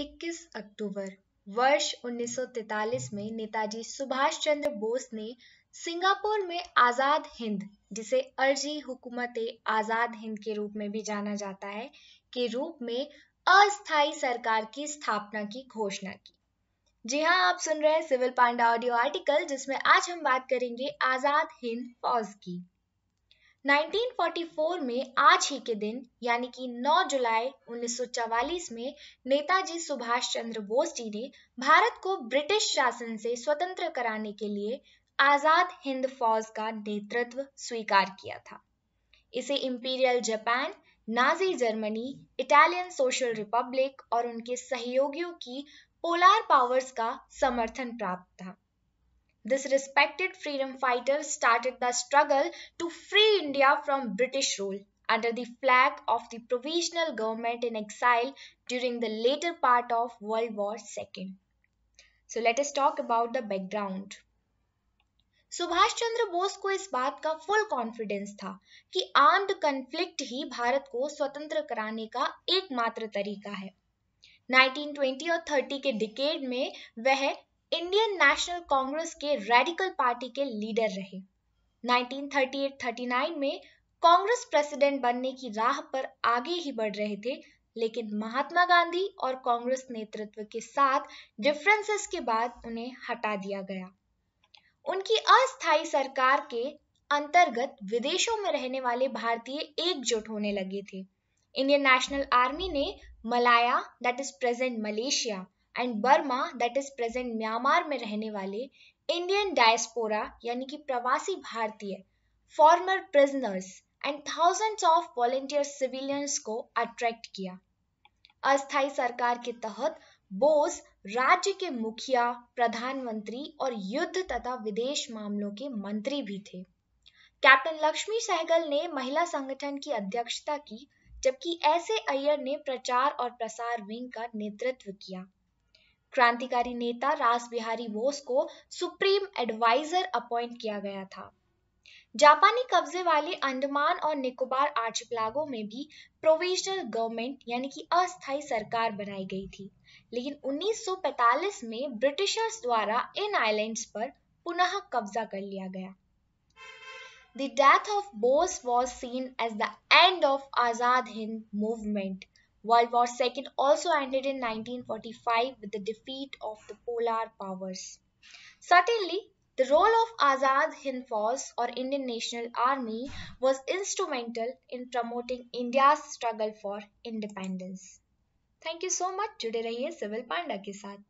21 अक्टूबर वर्ष 1943 में नेताजी सुभाष चंद्र बोस ने सिंगापुर में आज़ाद हिंद जिसे अर्जी हुकूमत आज़ाद हिंद के रूप में भी जाना जाता है के रूप में अस्थाई सरकार की स्थापना की घोषणा की जी हाँ आप सुन रहे हैं सिविल पांडा ऑडियो आर्टिकल जिसमें आज हम बात करेंगे आज़ाद हिंद फौज की 1944 में आज ही के दिन यानी कि 9 जुलाई 1944 में नेताजी सुभाष चंद्र बोस जी ने भारत को ब्रिटिश शासन से स्वतंत्र कराने के लिए आजाद हिंद फौज का नेतृत्व स्वीकार किया था इसे imperial Japan Nazi Germany Italian Social Republic और उनके सहयोगियों की पोलार पावर्स का समर्थन प्राप्त था This respected freedom fighter started the struggle to free India from British rule under the flag of the provisional government in exile during the later part of World War II. So let us talk about the background. Subhash चंद्र बोस को इस बात का full confidence था कि armed conflict ही भारत को स्वतंत्र कराने का एकमात्र तरीका है 1920 और 30 के डिकेड में वह इंडियन नेशनल कांग्रेस के रेडिकल पार्टी के लीडर रहे 1938-39 में कांग्रेस प्रेसिडेंट बनने की राह पर आगे ही बढ़ रहे थे लेकिन महात्मा गांधी और कांग्रेस नेतृत्व के साथ डिफरेंसेस के बाद उन्हें हटा दिया गया उनकी अस्थायी सरकार के अंतर्गत विदेशों में रहने वाले भारतीय एकजुट होने लगे थे इंडियन नेशनल आर्मी ने Malaya that is present Malaysia and Burma that is present Myanmar में रहने वाले इंडियन डायस्पोरा यानी कि प्रवासी भारतीय former prisoners and thousands of volunteer civilians को अट्रैक्ट किया अस्थाई सरकार के तहत बोस राज्य के मुखिया प्रधानमंत्री और युद्ध तथा विदेश मामलों के मंत्री भी थे कैप्टन लक्ष्मी सहगल ने महिला संगठन की अध्यक्षता की जबकि ऐसे अय्यर ने प्रचार और प्रसार विंग का नेतृत्व किया क्रांतिकारी नेता रास बिहारी बोस को सुप्रीम एडवाइजर अपॉइंट किया गया था जापानी कब्जे वाले अंडमान और निकोबार आर्चिपलागो में भी प्रोविजनल गवर्नमेंट यानी कि अस्थाई सरकार बनाई गई थी लेकिन 1945 में ब्रिटिशर्स द्वारा इन आइलैंड्स पर पुनः कब्जा कर लिया गया The death of Bose was seen as the end of Azad Hind movement World War II also ended in 1945 with the defeat of the polar powers. Certainly, the role of Azad Hind Force or Indian National Army was instrumental in promoting India's struggle for independence. Thank you so much जुड़े रहिए Civil Panda ke saath.